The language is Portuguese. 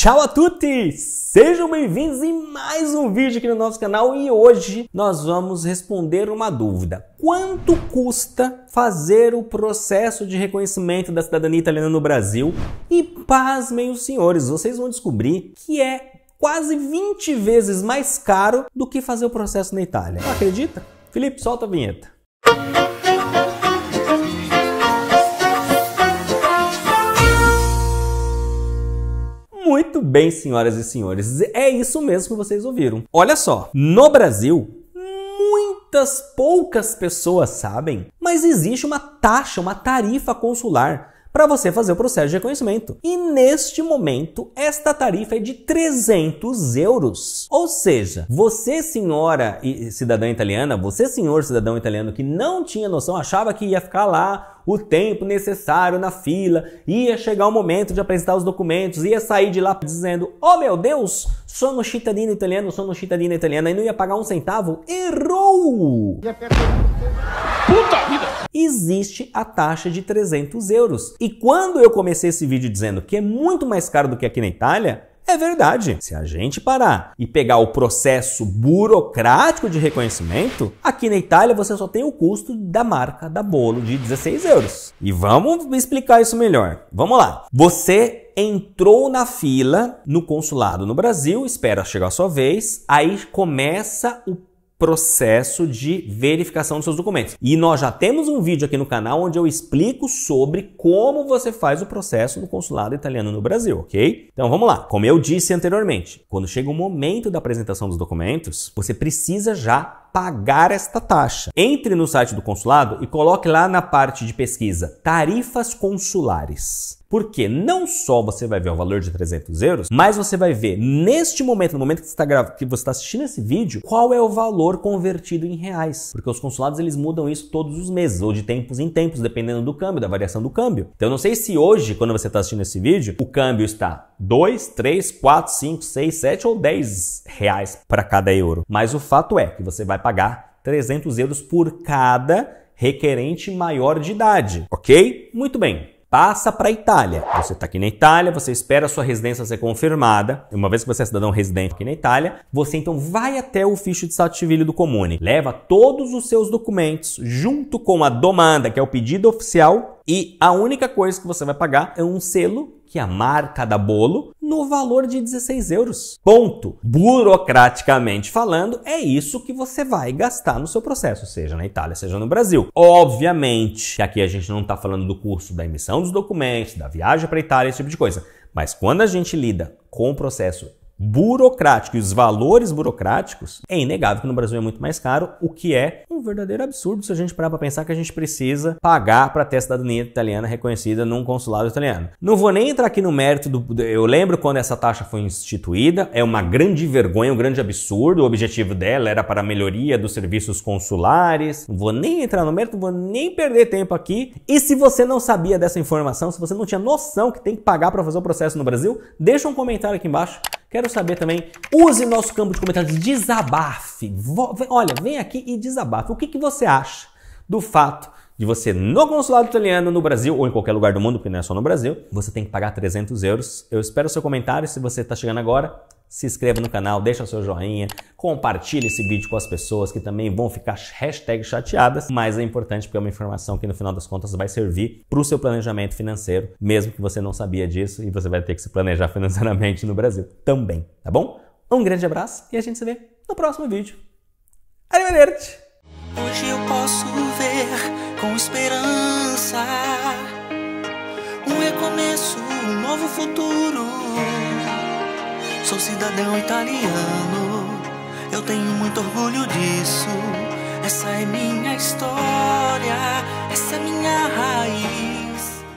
Tchau a tutti! Sejam bem-vindos em mais um vídeo aqui no nosso canal e hoje nós vamos responder uma dúvida. Quanto custa fazer o processo de reconhecimento da cidadania italiana no Brasil? E pasmem os senhores, vocês vão descobrir que é quase 20 vezes mais caro do que fazer o processo na Itália. Não acredita? Felipe, solta a vinheta. Música Muito bem, senhoras e senhores, é isso mesmo que vocês ouviram. Olha só, no Brasil, muitas poucas pessoas sabem, mas existe uma taxa, uma tarifa consular para você fazer o processo de reconhecimento. E neste momento, esta tarifa é de 300 euros. Ou seja, você, senhora e cidadã italiana, você, senhor cidadão italiano que não tinha noção, achava que ia ficar lá o tempo necessário na fila, ia chegar o momento de apresentar os documentos, ia sair de lá dizendo: Oh meu Deus, sono cittadino italiano, sono cittadino italiana, e não ia pagar um centavo, errou! Puta vida! Existe a taxa de 300 euros. E quando eu comecei esse vídeo dizendo que é muito mais caro do que aqui na Itália, é verdade. Se a gente parar e pegar o processo burocrático de reconhecimento, aqui na Itália você só tem o custo da marca da bolo de 16 euros. E vamos explicar isso melhor. Vamos lá. Você entrou na fila no consulado no Brasil, espera chegar a sua vez, aí começa o processo de verificação dos seus documentos. E nós já temos um vídeo aqui no canal onde eu explico sobre como você faz o processo do consulado italiano no Brasil, ok? Então vamos lá. Como eu disse anteriormente, quando chega o momento da apresentação dos documentos, você precisa já pagar esta taxa. Entre no site do consulado e coloque lá na parte de pesquisa tarifas consulares. Porque não só você vai ver o valor de 300 euros, mas você vai ver neste momento, no momento que você está que você está assistindo esse vídeo, qual é o valor convertido em reais. Porque os consulados eles mudam isso todos os meses ou de tempos em tempos, dependendo do câmbio, da variação do câmbio. Então eu não sei se hoje, quando você está assistindo esse vídeo, o câmbio está 2, 3, 4, 5, 6, 7 ou 10 reais para cada euro. Mas o fato é que você vai pagar 300 euros por cada requerente maior de idade, ok? Muito bem. Passa para a Itália. Você está aqui na Itália, você espera a sua residência ser confirmada. Uma vez que você é cidadão residente aqui na Itália, você então vai até o ficho de stato civile do comune, leva todos os seus documentos junto com a demanda, que é o pedido oficial, e a única coisa que você vai pagar é um selo que é a marca da bolo, no valor de 16 euros. Ponto. Burocraticamente falando, é isso que você vai gastar no seu processo, seja na Itália, seja no Brasil. Obviamente que aqui a gente não está falando do custo da emissão dos documentos, da viagem para a Itália, esse tipo de coisa. Mas quando a gente lida com o processo burocrático e os valores burocráticos, é inegável que no Brasil é muito mais caro, o que é um verdadeiro absurdo se a gente parar para pensar que a gente precisa pagar para ter a cidadania italiana reconhecida num consulado italiano. Não vou nem entrar aqui no mérito do, Eu lembro quando essa taxa foi instituída, é uma grande vergonha, um grande absurdo. O objetivo dela era para a melhoria dos serviços consulares. Não vou nem entrar no mérito, não vou nem perder tempo aqui. E se você não sabia dessa informação, se você não tinha noção que tem que pagar para fazer o processo no Brasil, deixa um comentário aqui embaixo. Quero saber também, use nosso campo de comentários, desabafe. Olha, vem aqui e desabafe. O que, que você acha do fato de você, no consulado italiano, no Brasil ou em qualquer lugar do mundo, porque não é só no Brasil, você tem que pagar 300 euros? Eu espero o seu comentário. Se você está chegando agora, se inscreva no canal, deixa o seu joinha, compartilhe esse vídeo com as pessoas que também vão ficar chateadas, mas é importante porque é uma informação que no final das contas vai servir para o seu planejamento financeiro, mesmo que você não sabia disso e você vai ter que se planejar financeiramente no Brasil também, tá bom? Um grande abraço e a gente se vê no próximo vídeo. Arrivederci! Hoje eu posso ver com esperança um recomeço, um novo futuro. Sou cidadão italiano, eu tenho muito orgulho disso. Essa é minha história, essa é minha raiz.